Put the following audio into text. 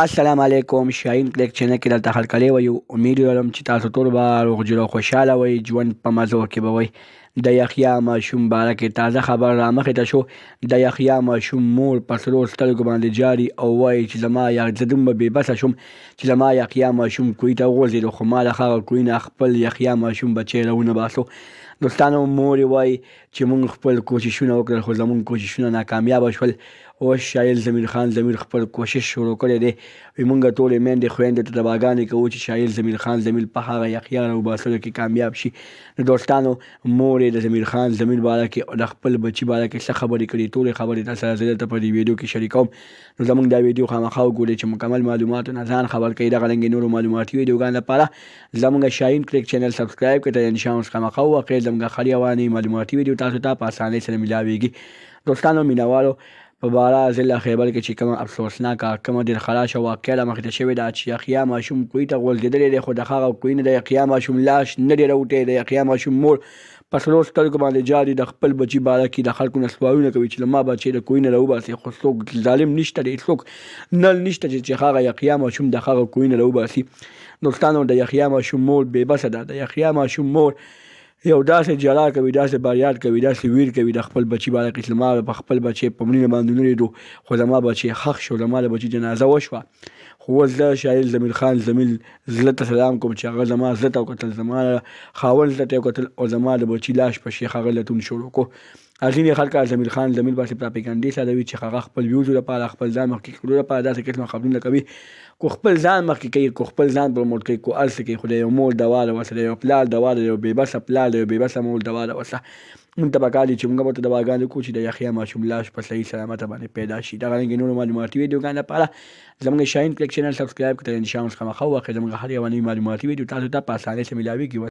السلام علیکم شاهین کلیک چینل کې دلته خلک لري وي امید لرم چې تاسو ټول به روغ جوړ خوشاله وي ژوند په مزو کې به وي د یحیی ماشوم باره کې تازه خبر را مخې ته شو. د یحیی ماشوم مور په سرو سترګو باندې جاړي او وایي چې زه دومره بې بسه شوم چې زما یحیی ماشوم کوهي ته وغورځېد خو ما له هغه کوهي نه خپل یحیی ماشوم بچی راونه باسو. دوستانو مور یې وایي چې موږ خپل کوششونه وکړل خو زموږ کوششونه ناکامیابه شول. اوس شاعر ضمیر خان ضمیر خپل کوشش شروع کړی دی وایي موږ ټولې میندې خویندې ته دعاګانې کوو چې شاعر ضمیر خان ضمیر په هغه یحیی راوباسلو کې کامیاب شي. نو دوستانو مور د زمیر خان زمین باره کې د خپل بچي باره کې څه خبرې کړې ټولې خبرې تاسو سره زه درته په دې ویډیو کې شریکوم نو زموږ دا ویډیو خامخا وګورئ چې مکمل معلوماتو نه ځان خبر کړئ دغه رنګې نورو معلوماتي ویډیوګانو لپاره زموږ شاهین کلک چینل سبسکرایب کړئ ته انشاء الله خامخا واقع زموږ خالي وانه معلوماتي ویډیو تاسو ته په اسانۍ سره ملاويږي دوستانو مینوالو په بارا ضلع خیبر کې چې کومه افسوسناکه کومه ډېر خراشه واقعه رامخته شوې ده چې یقیا ماشوم کوی ته غورځېدلی دی خو د هغه کوی نه د یقیا ماشوم لاش نه دی راوتی د یقیا ماشوم مور په سرو سترګو باندې جاري د خپل بچي باره کې د خلکو نه سوالونه کوي چې ما بچی د کوی نه راوباسي خو څوک ظالم نشته دی څوک نل نشته چې هغه یقیا ماشوم د هغه کوی نه راوباسي دوستانو د یقیا ماشوم مور بې بسه ده د یقیا ماشوم مور یو داسې جلا کوي داسې بریاد کوي داسې ویر کوي د خپل بچي باندې کې چې ما په خپل بچي په مړینه باندې نریدو خو زما بچي حق شو زما د بچي جنازه وشوه خو زه شاعر زمیل خان زمیل زلت سلام کوم چې هغه زما زلت او قتل زما خاول زلت او قتل او زما د بچي لاش په شیخ هغه لتون شروع کو ځینې خلک زمیر خان زمیر باسي پراپګانډیست یادوي چې هغه خپل ویوزو لپاره خپل ځان مخکې کړو لپاره داسې قسمه خبرونه کوي کو خپل ځان مخکې کوي کو خپل ځان پروموټ کوي کو هر څه کوي خو د یو مور دوا ده ورسره یو پلار دوا ده یو بېبسه پلار ده یو بېبسه مور دوا ده ورسره موږ ته پکار دي چې موږ ورته دواګانې وکړو چې د یخیا ماشوم لاش په صحیح سلامته باندې پیدا شي دغه رنګې نورو معلوماتي ویډیوګانو لپاره زموږ شاین کلک چینل سبسکرایب کړئ ان شاء الله خامخا وخت زموږ هر یو نوی معلوماتي ویډیو تاسو ته په اسانۍ سره ملاويږي